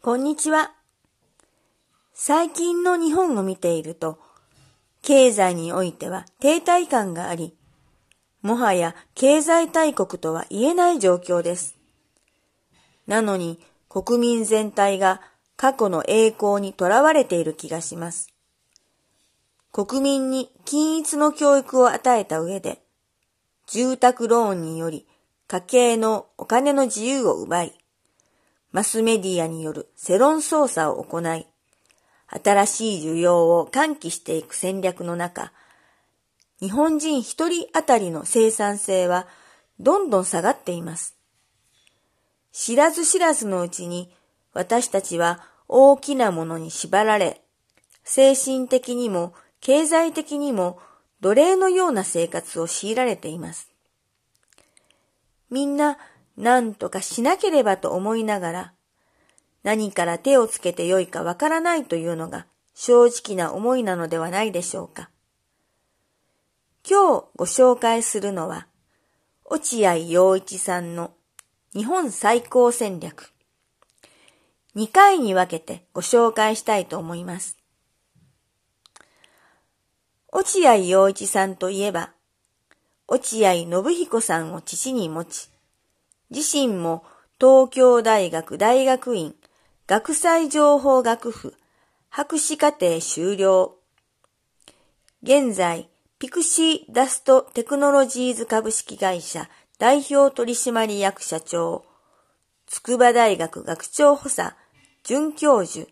こんにちは。最近の日本を見ていると、経済においては停滞感があり、もはや経済大国とは言えない状況です。なのに国民全体が過去の栄光にとらわれている気がします。国民に均一の教育を与えた上で、住宅ローンにより家計のお金の自由を奪い、マスメディアによる世論操作を行い、新しい需要を喚起していく戦略の中、日本人一人当たりの生産性はどんどん下がっています。知らず知らずのうちに私たちは大きなものに縛られ、精神的にも経済的にも奴隷のような生活を強いられています。みんな何とかしなければと思いながら、何から手をつけてよいかわからないというのが正直な思いなのではないでしょうか。今日ご紹介するのは、落合陽一さんの日本最高戦略。2回に分けてご紹介したいと思います。落合陽一さんといえば、落合信彦さんを父に持ち、自身も東京大学大学院学際情報学部博士課程修了。現在、ピクシーダストテクノロジーズ株式会社代表取締役社長、筑波大学学長補佐、准教授、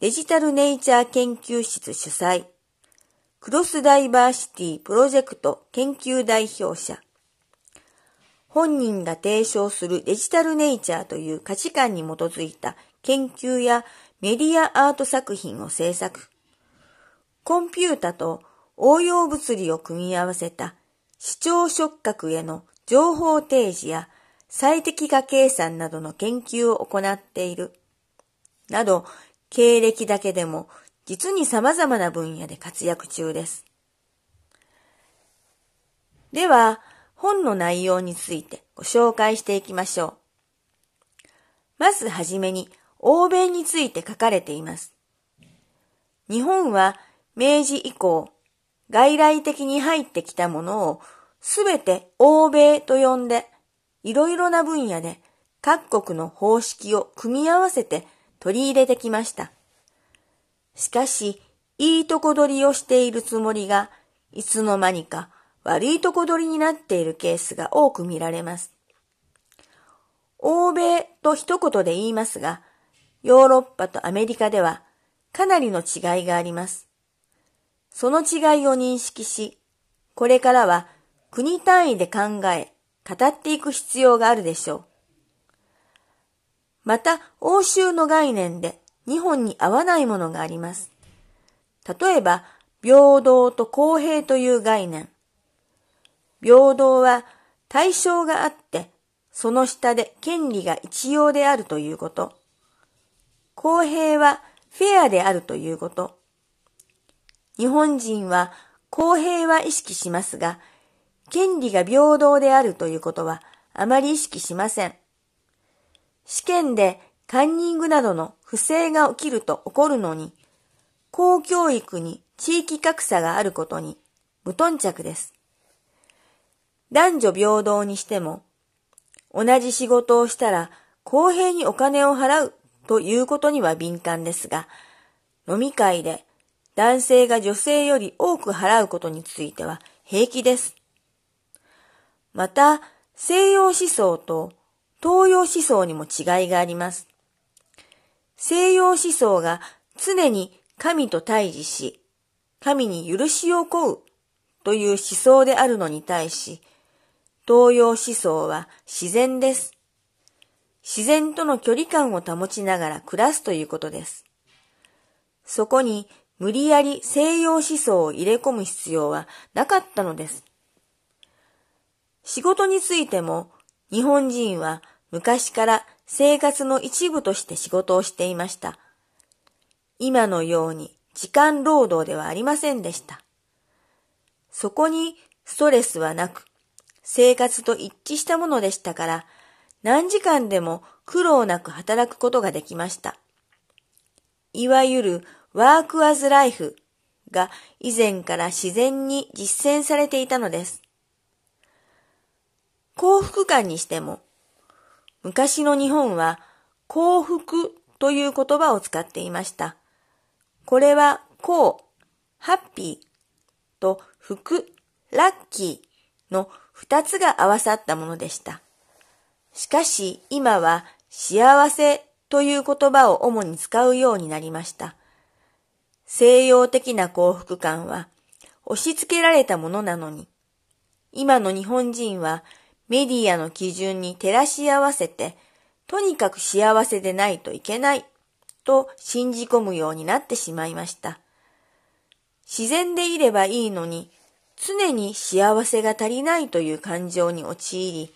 デジタルネイチャー研究室主催、クロスダイバーシティプロジェクト研究代表者、本人が提唱するデジタルネイチャーという価値観に基づいた研究やメディアアート作品を制作。コンピュータと応用物理を組み合わせた視聴触覚への情報提示や最適化計算などの研究を行っている。など、経歴だけでも実に様々な分野で活躍中です。では、本の内容についてご紹介していきましょう。まずはじめに欧米について書かれています。日本は明治以降、外来的に入ってきたものをすべて欧米と呼んで、いろいろな分野で各国の方式を組み合わせて取り入れてきました。しかし、いいとこ取りをしているつもりが、いつの間にか悪いとこ取りになっているケースが多く見られます。欧米と一言で言いますが、ヨーロッパとアメリカではかなりの違いがあります。その違いを認識し、これからは国単位で考え、語っていく必要があるでしょう。また、欧州の概念で日本に合わないものがあります。例えば、平等と公平という概念。平等は対象があって、その下で権利が一様であるということ。公平はフェアであるということ。日本人は公平は意識しますが、権利が平等であるということはあまり意識しません。試験でカンニングなどの不正が起きると起こるのに、公教育に地域格差があることに無頓着です。男女平等にしても、同じ仕事をしたら公平にお金を払うということには敏感ですが、飲み会で男性が女性より多く払うことについては平気です。また、西洋思想と東洋思想にも違いがあります。西洋思想が常に神と対峙し、神に許しを請うという思想であるのに対し、東洋思想は自然です。自然との距離感を保ちながら暮らすということです。そこに無理やり西洋思想を入れ込む必要はなかったのです。仕事についても日本人は昔から生活の一部として仕事をしていました。今のように時間労働ではありませんでした。そこにストレスはなく生活と一致したものでしたから、何時間でも苦労なく働くことができました。いわゆるワークアズライフが以前から自然に実践されていたのです。幸福感にしても、昔の日本は幸福という言葉を使っていました。これは幸、ハッピーと福、ラッキーの二つが合わさったものでした。しかし今は幸せという言葉を主に使うようになりました。西洋的な幸福感は押し付けられたものなのに、今の日本人はメディアの基準に照らし合わせて、とにかく幸せでないといけないと信じ込むようになってしまいました。自然でいればいいのに、常に幸せが足りないという感情に陥り、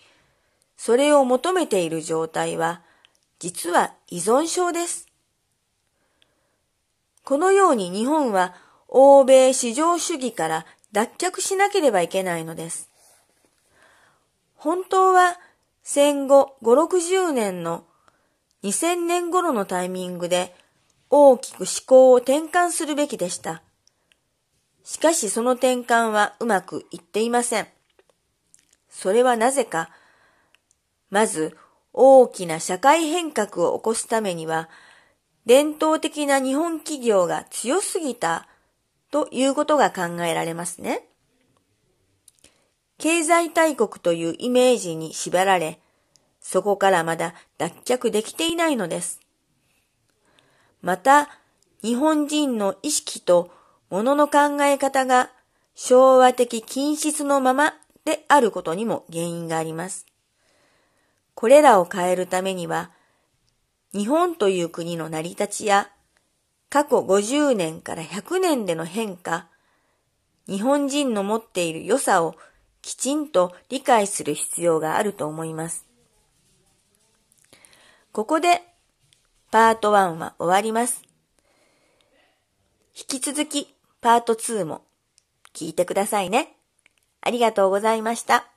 それを求めている状態は、実は依存症です。このように日本は欧米市場主義から脱却しなければいけないのです。本当は戦後5、60年の2000年頃のタイミングで大きく思考を転換するべきでした。しかしその転換はうまくいっていません。それはなぜか、まず大きな社会変革を起こすためには、伝統的な日本企業が強すぎたということが考えられますね。経済大国というイメージに縛られ、そこからまだ脱却できていないのです。また、日本人の意識と物の考え方が昭和的近質のままであることにも原因があります。これらを変えるためには、日本という国の成り立ちや、過去50年から100年での変化、日本人の持っている良さをきちんと理解する必要があると思います。ここでパート1は終わります。引き続きパート2も聞いてくださいね。ありがとうございました。